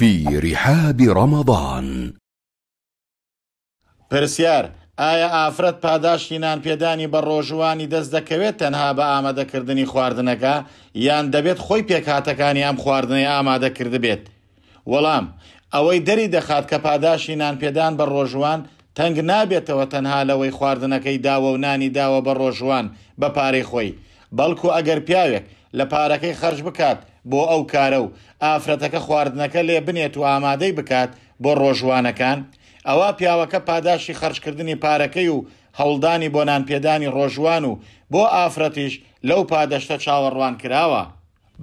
في رحاب رمضان پرسیار ئایا ئافرەت پاداشی نانپێدانی بە ڕۆژوانی دەست دەکەوێت تەنها بە ئامادەکردنی خواردنەکە یان دەبێت خۆی پێکاتەکانی ئەم خواردنی ئامادەکرد بێت. وەڵام ئەوەی دەری دەخات کە پاداشی نانپێدان بە ڕۆژوان تەنگ نابێتەوە تەنها لەوەی خواردنەکەی داوە و نانی داوە بە ڕۆژوان بە پارەی خۆی، بەڵکو ئەگەر پیاوێک لە پارەکەی خەرج بکات بۆ ئەو کارە و ئافرەتەکە خواردنەکە لێ بنێت و ئامادەی بکات بۆ ڕۆژوانەکان ئەوە پیاوەکە پاداشی خەرشکردنی پارەکەی و هەوڵدانی بۆ نانپێدانی ڕۆژوان و بۆ ئافرەتیش لەو پادەشتە چاوەڕوان کراوە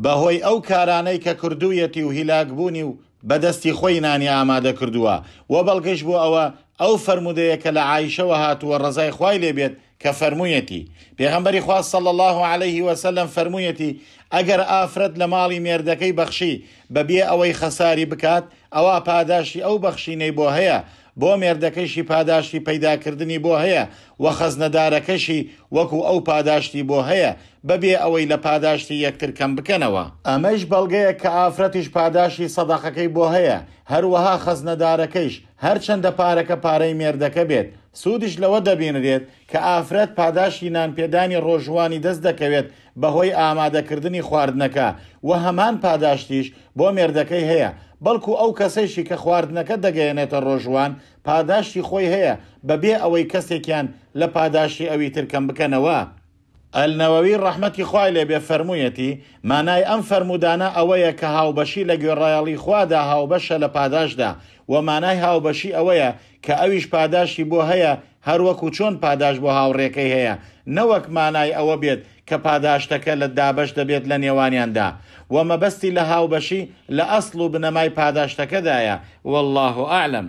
بەهۆی ئەو کارانەی کە کردوویەتی و هیلاکبوونی و بەدەستی خۆی نانی ئامادە کردووە و بەڵگەش بوو ئەوە ئەو فرەرمودەیە کە لە عیشەوە هاتووە ڕزای خی لێبێت کە فەرموویەتی پێغەمبەری خواست سەڵ الله عليه وسلم فەرموویەتی ئەگەر ئافرەت لە ماڵی مێردەکەی بەخشی بەبێ ئەوەی خەساری بکات ئەوە پاداشی ئەو بەخشینەی بۆ هەیە بۆ مێردەکەشی پاداشتی پەیداکردنی بۆ هەیە و خەزنەدارەکەشی وەکو ئەو پاداشتی بۆ هەیە بەبێ ئەوەی لە پاداشتی یەکتر کەم بکەنەوە ئەمەش بەڵگەیە کە ئافرەتیش پاداشتی سەداقەکەی بۆ هەیە هەروەها خەزنەدارەکەیش هەرچەندە پارەکە پارەی مێردەکە بێت سوودش لەوە دەبینرێت کە ئافرەت پاداشی نانپێدانی ڕۆژوانی دەست دەکەوێت بەهۆی ئامادەکردنی خواردنەکە و هەمان پاداشتیش بۆ مێردەکەی هەیە بەڵکو ئەو کەسەیشی کە خواردنەکە دەگەیەنێتە ڕۆژوان پاداشتی خۆی هەیە بەبێ ئەوەی کەسێکیان لە پاداشی ئەوی ترکەم بکەنەوە. ئەلنەوەوی ڕحمەتی خوای لێ بێ فەرموویەتی مانای ئەم فەرمودانە ئەوەیە کە هاوبەشی لە گوێڕایەڵی خوادا هاوبەشە لە پاداشدا و مانای هاوبەشی ئەوەیە کە ئەویش پاداشتی بۆ هەیە هەروەکو چۆن پاداش بۆ هاوڕێکەی هەیە نەوەک مانای ئەوە بێت کە پاداشتەکە لە دابش دەبێت لە نێوانیاندا وە مەبەستی لە هاوبەشی لە ئەسڵ و بنەمای پاداشتەکەدایە والله عالم